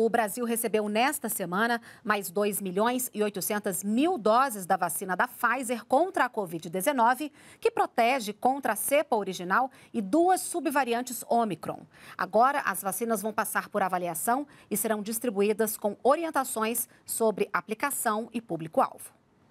O Brasil recebeu nesta semana mais 2 milhões e 800 mil doses da vacina da Pfizer contra a Covid-19, que protege contra a cepa original e duas subvariantes Omicron. Agora, as vacinas vão passar por avaliação e serão distribuídas com orientações sobre aplicação e público-alvo.